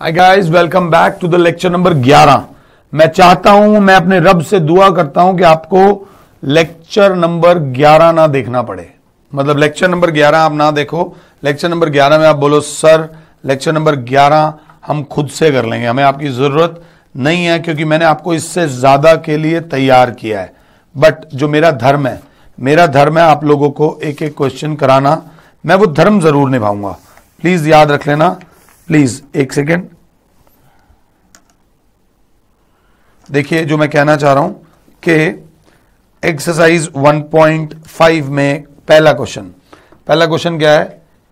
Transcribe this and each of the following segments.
Hi guys welcome back to the lecture number 11 मैं चाहता हूं मैं अपने रब से दुआ करता हूं कि आपको लेक्चर नंबर 11 ना देखना पड़े मतलब लेक्चर नंबर 11 आप ना देखो लेक्चर नंबर 11 में आप बोलो सर लेक्चर नंबर 11 हम खुद से कर लेंगे हमें आपकी ज़रूरत नहीं है क्योंकि मैंने आपको इससे ज़्यादा के लिए तैयार किया है बट जो मेरा धर्म है मेरा धर्म है आप लोगों को एक एक क्वेश्चन कराना मैं वो धर्म ज़रूर निभाऊंगा प्लीज़ याद रख लेना प्लीज एक सेकेंड देखिए जो मैं कहना चाह रहा हूं कि एक्सरसाइज 1.5 में पहला क्वेश्चन पहला क्वेश्चन क्या है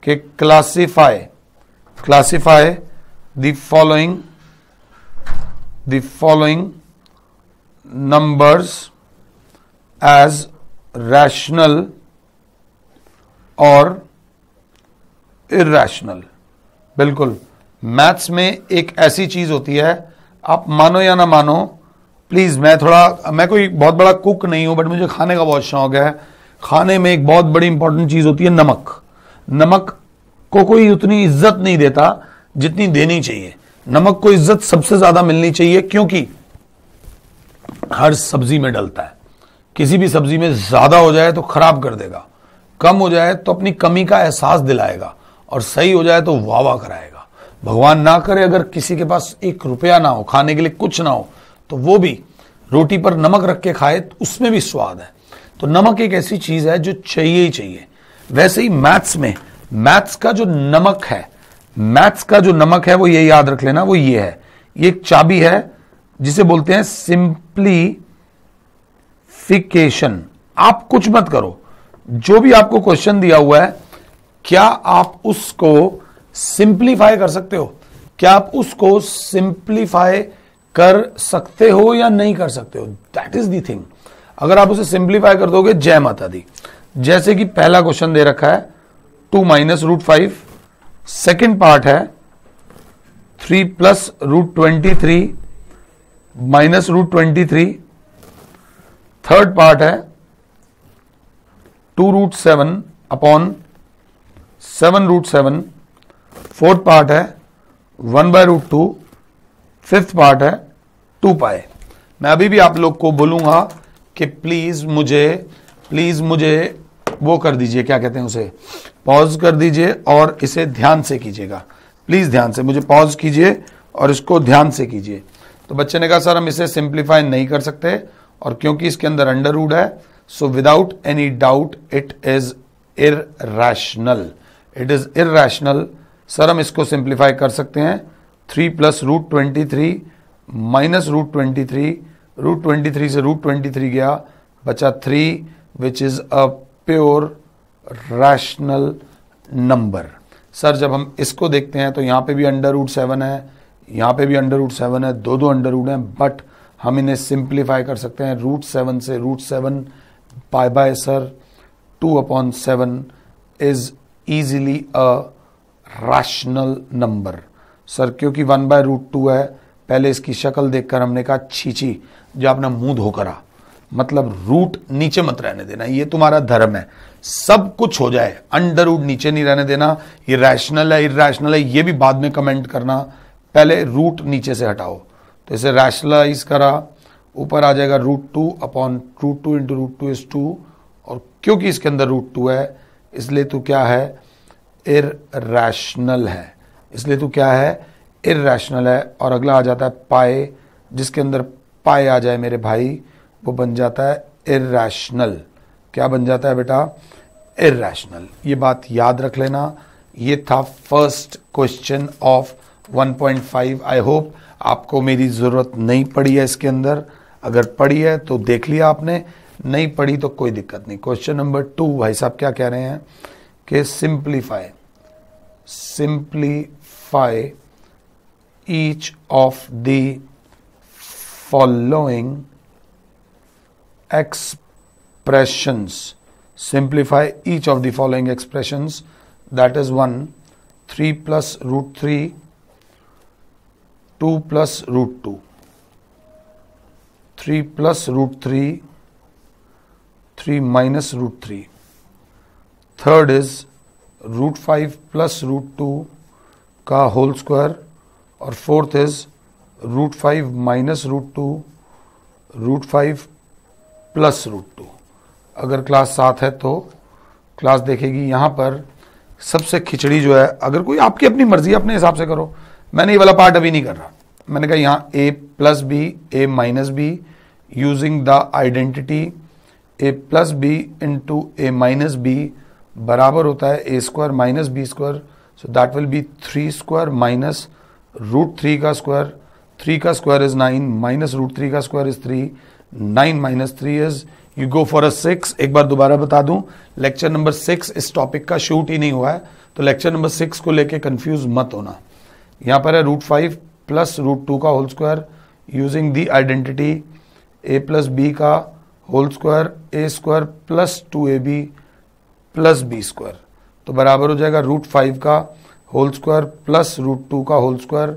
कि classify classify the following the following numbers as rational और इेशनल बिल्कुल मैथ्स में एक ऐसी चीज होती है आप मानो या ना मानो प्लीज़ मैं थोड़ा मैं कोई बहुत बड़ा कुक नहीं हूं बट मुझे खाने का बहुत शौक है खाने में एक बहुत बड़ी इंपॉर्टेंट चीज़ होती है नमक नमक को कोई उतनी इज्जत नहीं देता जितनी देनी चाहिए नमक को इज्जत सबसे ज़्यादा मिलनी चाहिए क्योंकि हर सब्जी में डलता है किसी भी सब्जी में ज़्यादा हो जाए तो ख़राब कर देगा कम हो जाए तो अपनी कमी का एहसास दिलाएगा और सही हो जाए तो वाह वाह कराएगा भगवान ना करे अगर किसी के पास एक रुपया ना हो खाने के लिए कुछ ना हो तो वो भी रोटी पर नमक रख के खाए तो उसमें भी स्वाद है तो नमक एक ऐसी चीज़ है जो चाहिए ही चाहिए वैसे ही मैथ्स में मैथ्स का जो नमक है मैथ्स का जो नमक है वो ये याद रख लेना वो ये है ये एक चाबी है जिसे बोलते हैं सिंप्लीफिकेशन आप कुछ मत करो जो भी आपको क्वेश्चन दिया हुआ है क्या आप उसको सिंप्लीफाई कर सकते हो क्या आप उसको सिंप्लीफाई कर सकते हो या नहीं कर सकते हो दैट इज दिंग थिंग अगर आप उसे सिंप्लीफाई कर दोगे जय माता दी जैसे कि पहला क्वेश्चन दे रखा है two minus root five second part है three plus root twenty three minus root twenty three third part है two root seven upon seven root seven fourth part है one by root two fifth part है two pi मैं अभी भी आप लोग को बोलूंगा कि प्लीज़ मुझे प्लीज़ मुझे वो कर दीजिए क्या कहते हैं उसे पॉज कर दीजिए और इसे ध्यान से कीजिएगा प्लीज़ ध्यान से मुझे पॉज कीजिए और इसको ध्यान से कीजिए तो बच्चे ने कहा सर हम इसे सिंप्लीफाई नहीं कर सकते और क्योंकि इसके अंदर अंडर रूड है so without any doubt it is irrational it is irrational sir हम इसको सिंप्लीफाई कर सकते हैं three plus root twenty three minus root twenty three root twenty three से रूट ट्वेंटी थ्री गया बचा three which is a pure rational number sir जब हम इसको देखते हैं तो यहाँ पे भी अंडर रूट सेवन है यहाँ पे भी अंडर रूट सेवन है दो दो अंडर रूट हैं बट हम इन्हें सिंप्लीफाई कर सकते हैं रूट सेवन से root seven by by sir two upon seven is easily a rational number sir क्योंकि वन बाय रूट टू है पहले इसकी शक्ल देखकर हमने कहा छीछी जो आपने मुंह धोकर आ मतलब रूट नीचे मत रहने देना ये तुम्हारा धर्म है सब कुछ हो जाए अंडर रूट नीचे नहीं रहने देना ये रैशनल है इरेशनल है ये भी बाद में कमेंट करना पहले रूट नीचे से हटाओ तो इसे रैशनलाइज करा ऊपर आ जाएगा root two upon root two into root two is two और क्योंकि इसके अंदर रूट टू है इसलिए तो क्या है इरेशनल है इसलिए तो क्या है इेशनल है और अगला आ जाता है पाए जिसके अंदर पाए आ जाए मेरे भाई वो बन जाता है इेशनल क्या बन जाता है बेटा इेशनल ये बात याद रख लेना ये था first question of 1.5 I hope आपको मेरी ज़रूरत नहीं पड़ी है इसके अंदर अगर पड़ी है तो देख लिया आपने नहीं पढ़ी तो कोई दिक्कत नहीं क्वेश्चन नंबर टू भाई साहब क्या कह रहे हैं कि simplify simplify each of the following expressions. Simplify each of the following expressions that is 1 3 plus root 3 2 plus root 2 3 plus root 3 3 minus root 3 third is root 5 plus root 2 ka whole square. और fourth is root five minus root two root five plus root two अगर class सात है तो class देखेगी यहां पर सबसे खिचड़ी जो है अगर कोई आपकी अपनी मर्जी अपने हिसाब से करो मैंने ये वाला पार्ट अभी नहीं कर रहा मैंने कहा यहां A plus B A minus B using the identity A plus B into A minus B बराबर होता है A square minus B square so that will be three square minus root three का स्क्वायर थ्री का square is nine minus root three का square is three nine minus three is you go for a six एक बार दोबारा बता दूं lecture number six इस topic का शूट ही नहीं हुआ है तो लेक्चर नंबर सिक्स को लेके कंफ्यूज मत होना यहां पर है root five plus root two का whole square using the identity A plus B का whole square A square plus two A B plus B square तो बराबर हो जाएगा रूट फाइव का whole square plus root two का whole square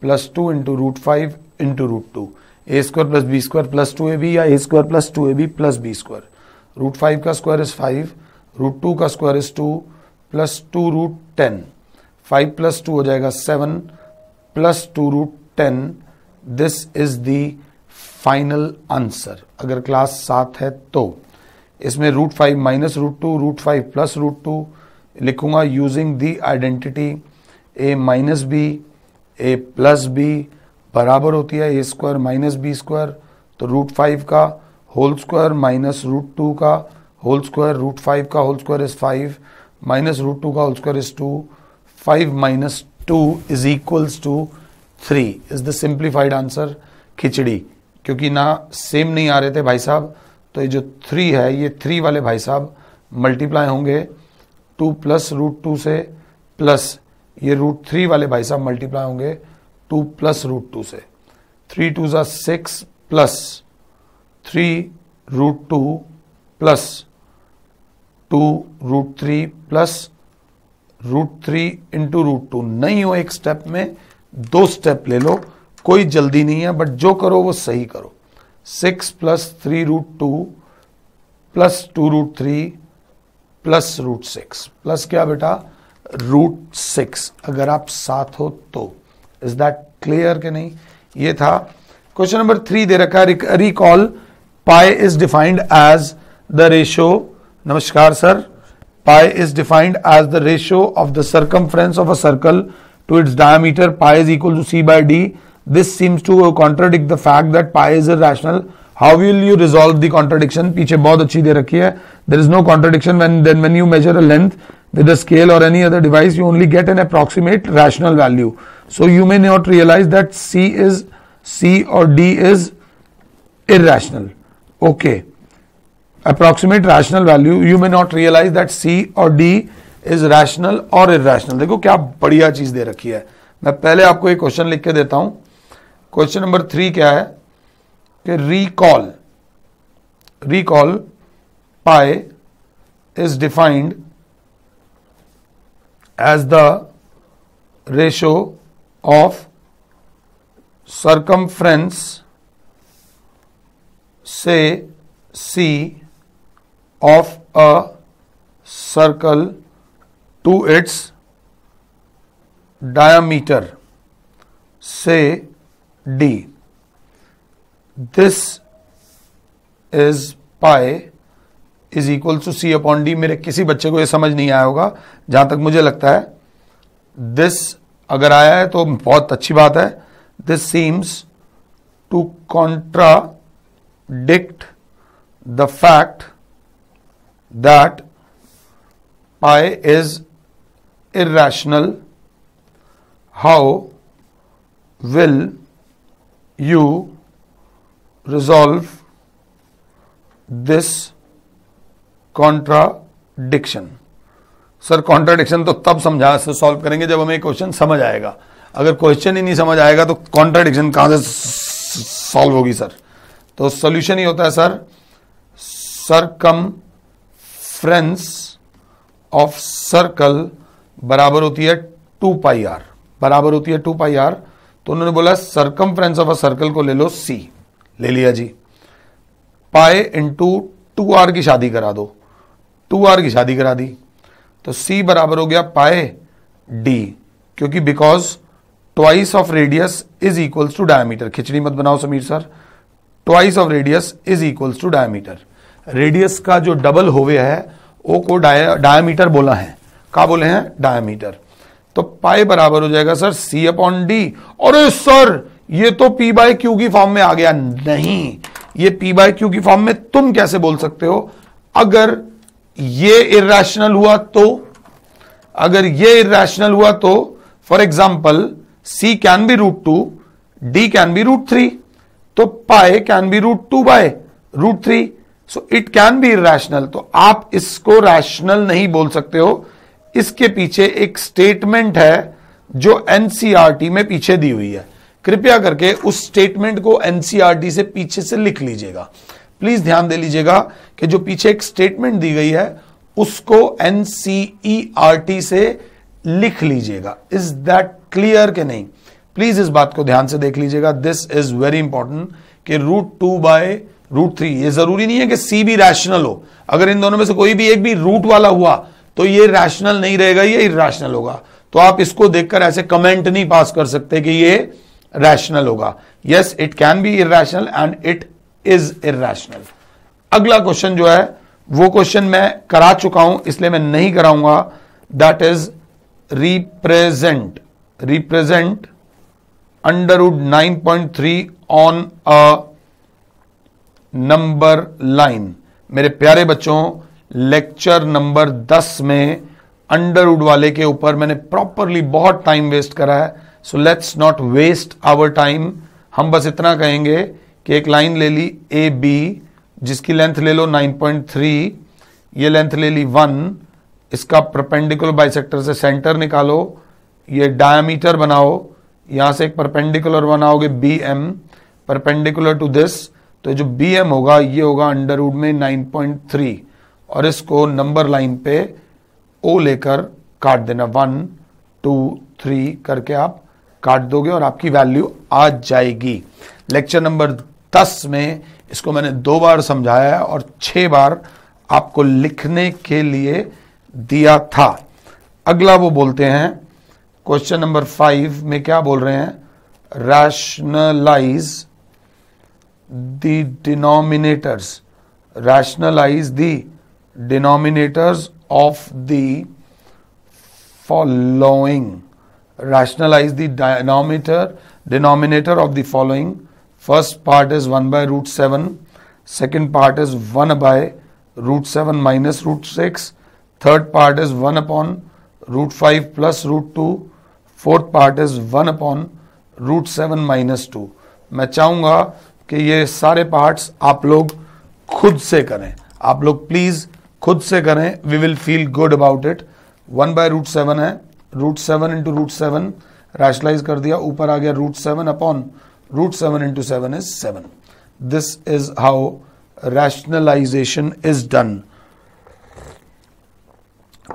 plus two into root five into root two A square plus B square plus two A B या A square plus two A B plus B square root five का square is five root two का square is two plus two root ten five plus two हो जाएगा seven plus two root ten this is the final answer अगर class सात है तो इसमें root five minus root two root five plus root two लिखूंगा using the identity A minus B A plus B बराबर होती है A square minus B square तो रूट फाइव का whole square minus root two का whole square root five का whole square is five minus root two का whole square is two five minus two is equals to three is the simplified answer खिचड़ी क्योंकि ना same नहीं आ रहे थे भाई साहब तो ये जो थ्री है ये थ्री वाले भाई साहब मल्टीप्लाई होंगे टू प्लस रूट टू से प्लस ये रूट थ्री वाले भाई साहब मल्टीप्लाई होंगे टू प्लस रूट टू से थ्री टू ज़ा six plus three root two plus two root three plus root three into root two नहीं हो एक स्टेप में दो स्टेप ले लो कोई जल्दी नहीं है बट जो करो वो सही करो six plus three root two plus two root three plus root six plus क्या बेटा रूट सिक्स अगर आप साथ हो तो इज दैट क्लियर के नहीं ये था क्वेश्चन नंबर थ्री दे रखा recall pi is defined as the ratio नमस्कार sir pi is defined as the ratio of the circumference of a circle to its diameter pi is equal to C by D this seems to contradict the fact that pi is a rational how will you resolve the contradiction पीछे बहुत अच्छी दे रखी है there is no contradiction when you measure a length with scale और any other device you only get an approximate rational value so you may not realise that C is C और D is irrational okay approximate rational value you may not realise that C और D is rational और इेशनल देखो क्या बढ़िया चीज दे रखी है मैं पहले आपको एक क्वेश्चन लिख के देता हूं क्वेश्चन नंबर थ्री क्या है recall. Recall pi is defined as the ratio of circumference say C of a circle to its diameter say D this is pi is equal to C upon D मेरे किसी बच्चे को यह समझ नहीं आया होगा जहां तक मुझे लगता है दिस अगर आया है तो बहुत अच्छी बात है this seems to contradict the fact that pi is irrational how will you resolve this contradiction sir contradiction तो तब समझा सॉल्व करेंगे जब हमें क्वेश्चन समझ आएगा अगर क्वेश्चन ही नहीं समझ आएगा तो कॉन्ट्राडिक्शन कहां से सॉल्व होगी सर तो सॉल्यूशन ही होता है sir circumference of circle बराबर होती है टू पाई आर बराबर होती है टू पाई आर तो उन्होंने बोला सरकम फ्रेंस ऑफ अ सर्कल को ले लो सी ले लिया जी पाए इंटू टू आर की शादी करा दो टू आर की शादी करा दी तो सी बराबर हो गया पाए डी क्योंकि because twice of radius is equals to diameter खिचड़ी मत बनाओ Sameer sir twice of radius is equals to diameter radius का जो डबल होवे है वो को डायमीटर बोला है क्या बोले हैं डायमीटर तो पाए बराबर हो जाएगा सर सी अपॉन डी और सर ये तो पी बाय क्यू की फॉर्म में आ गया नहीं ये पी बाय क्यू की फॉर्म में तुम कैसे बोल सकते हो अगर ये इेशनल हुआ तो अगर ये इेशनल हुआ तो for example C can be root two D can be root three तो pi can be root two by root three so it can be irrational तो आप इसको रैशनल नहीं बोल सकते हो इसके पीछे एक स्टेटमेंट है जो एनसीआरटी में पीछे दी हुई है कृपया करके उस स्टेटमेंट को एनसीईआरटी e से पीछे से लिख लीजिएगा प्लीज ध्यान दे लीजिएगा कि जो पीछे एक स्टेटमेंट दी गई है उसको एनसीईआरटी e से लिख लीजिएगा इज दैट क्लियर के नहीं प्लीज इस बात को ध्यान से देख लीजिएगा दिस इज वेरी इंपॉर्टेंट कि root two by root three ये जरूरी नहीं है कि सी भी रैशनल हो अगर इन दोनों में से कोई भी एक भी रूट वाला हुआ तो ये रैशनल नहीं रहेगा ये इरेशनल होगा तो आप इसको देखकर ऐसे कमेंट नहीं पास कर सकते कि ये रैशनल होगा yes it can be irrational and it is irrational अगला क्वेश्चन जो है वो क्वेश्चन मैं करा चुका हूं इसलिए मैं नहीं कराऊंगा that is represent represent under root 9.3 on a number line मेरे प्यारे बच्चों लेक्चर नंबर 10 में अंडरवुड वाले के ऊपर मैंने प्रॉपरली बहुत टाइम वेस्ट करा है so let's not waste our time हम बस इतना कहेंगे कि एक लाइन ले ली ए बी जिसकी लेंथ ले लो 9.3 ये लेंथ ले ली वन इसका परपेंडिकुलर बाइसेक्टर से सेंटर निकालो ये डायमीटर बनाओ यहाँ से एक परपेंडिकुलर बनाओगे B M perpendicular to this तो जो बी एम होगा ये होगा अंडर रूड में 9.3 और इसको नंबर लाइन पे ओ लेकर काट देना वन टू थ्री करके आप काट दोगे और आपकी वैल्यू आ जाएगी लेक्चर नंबर दस में इसको मैंने दो बार समझाया और छह बार आपको लिखने के लिए दिया था अगला वो बोलते हैं क्वेश्चन नंबर फाइव में क्या बोल रहे हैं rationalise the denominators rationalise the denominators of the following rationalize the denominator denominator of the following first part is 1 by root 7 second part is 1 by root 7 minus root 6 third part is 1 upon root 5 plus root 2 fourth part is 1 upon root 7 minus 2 मैं चाहूँगा कि ये सारे parts आप लोग खुद से करें आप लोग प्लीज़ खुद से करें we will feel good about it 1 by root seven है root seven into root seven rationalise कर दिया ऊपर आ गया root seven upon root seven into seven is seven this is how rationalisation is done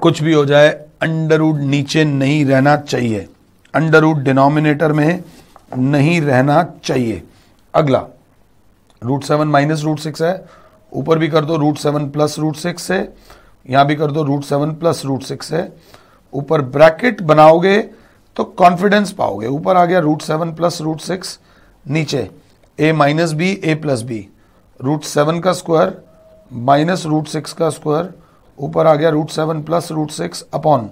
कुछ भी हो जाए अंडरवुड नीचे नहीं रहना चाहिए अंडरवुड डिनोमिनेटर में नहीं रहना चाहिए अगला root seven minus root six है ऊपर भी कर दो root seven plus root six है यहां भी कर दो root seven plus root six है ऊपर ब्रैकेट बनाओगे तो कॉन्फिडेंस पाओगे ऊपर आ गया root seven plus root six नीचे A minus B A plus B root seven का स्क्वायर माइनस रूट सिक्स का स्क्वायर ऊपर आ गया root seven plus root six upon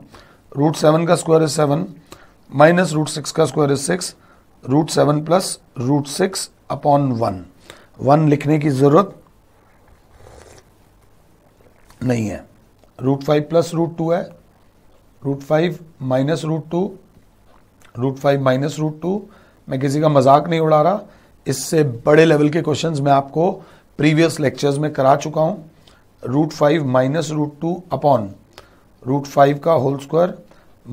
root seven का square is seven minus root six का square is six root seven plus root six upon one one लिखने की ज़रूरत नहीं है root five plus root two है root five minus root two root five minus root two मैं किसी का मजाक नहीं उड़ा रहा इससे बड़े लेवल के क्वेश्चन मैं आपको प्रीवियस लेक्चर्स में करा चुका हूँ root five minus root two upon root five का whole square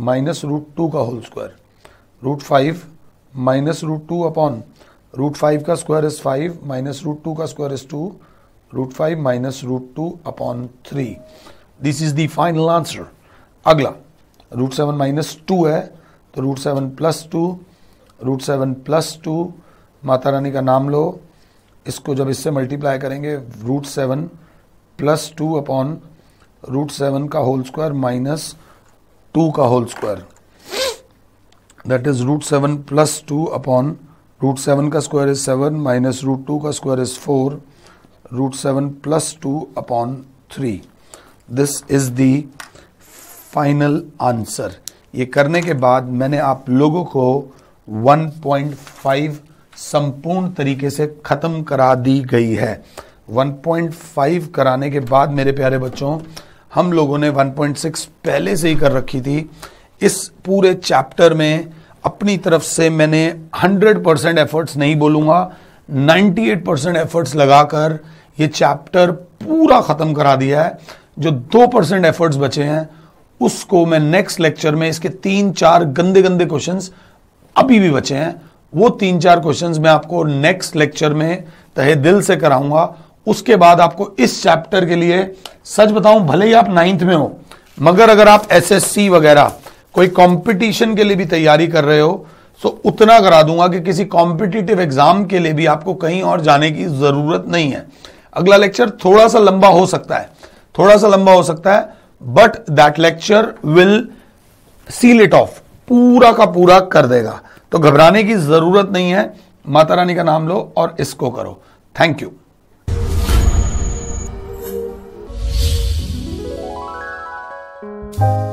minus root two का whole square root five minus root two upon root five का square is five minus root two का square is two root five minus root two upon three this is the final answer अगला root seven minus two है तो root seven plus two root seven plus two Mata Rani का नाम लो इसको जब इससे multiply करेंगे root seven plus two upon root seven का होल स्क्वायर माइनस टू का whole square that is root seven plus two upon root seven का square is seven minus root two का square is four root seven plus two upon three this is the final answer ये करने के बाद मैंने आप लोगों को 1.5 संपूर्ण तरीके से ख़त्म करा दी गई है 1.5 कराने के बाद मेरे प्यारे बच्चों हम लोगों ने 1.6 पहले से ही कर रखी थी इस पूरे चैप्टर में अपनी तरफ से मैंने 100 परसेंट एफर्ट्स नहीं बोलूंगा 98 परसेंट एफर्ट्स लगाकर ये चैप्टर पूरा ख़त्म करा दिया है जो दो परसेंट एफर्ट्स बचे हैं उसको मैं नेक्स्ट लेक्चर में इसके तीन चार गंदे गंदे क्वेश्चन अभी भी बचे हैं वो तीन चार क्वेश्चन मैं आपको नेक्स्ट लेक्चर में तहे दिल से कराऊंगा उसके बाद आपको इस चैप्टर के लिए सच बताऊं भले ही आप नाइन्थ में हो मगर अगर आप एसएससी वगैरह कोई कंपटीशन के लिए भी तैयारी कर रहे हो तो उतना करा दूंगा कि किसी कॉम्पिटिटिव एग्जाम के लिए भी आपको कहीं और जाने की जरूरत नहीं है अगला लेक्चर थोड़ा सा लंबा हो सकता है थोड़ा सा लंबा हो सकता है but that lecture will seal it off पूरा का पूरा कर देगा तो घबराने की जरूरत नहीं है माता रानी का नाम लो और इसको करो थैंक यू thank you